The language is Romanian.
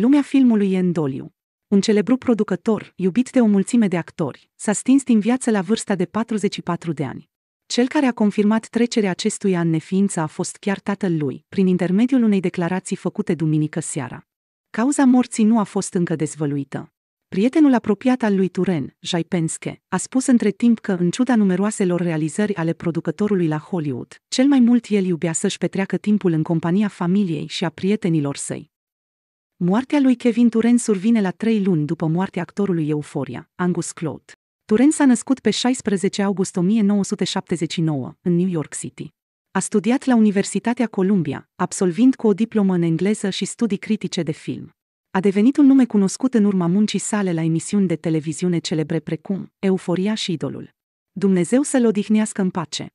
lumea filmului e în doliu. Un celebru producător, iubit de o mulțime de actori, s-a stins din viață la vârsta de 44 de ani. Cel care a confirmat trecerea acestui an neființă a fost chiar tatăl lui, prin intermediul unei declarații făcute duminică seara. Cauza morții nu a fost încă dezvăluită. Prietenul apropiat al lui Turen, Jai Penske, a spus între timp că, în ciuda numeroaselor realizări ale producătorului la Hollywood, cel mai mult el iubea să-și petreacă timpul în compania familiei și a prietenilor săi. Moartea lui Kevin Turen survine la trei luni după moartea actorului Euforia, Angus Cloud. Turen s-a născut pe 16 august 1979, în New York City. A studiat la Universitatea Columbia, absolvind cu o diplomă în engleză și studii critice de film. A devenit un nume cunoscut în urma muncii sale la emisiuni de televiziune celebre precum Euforia și Idolul. Dumnezeu să-l odihnească în pace.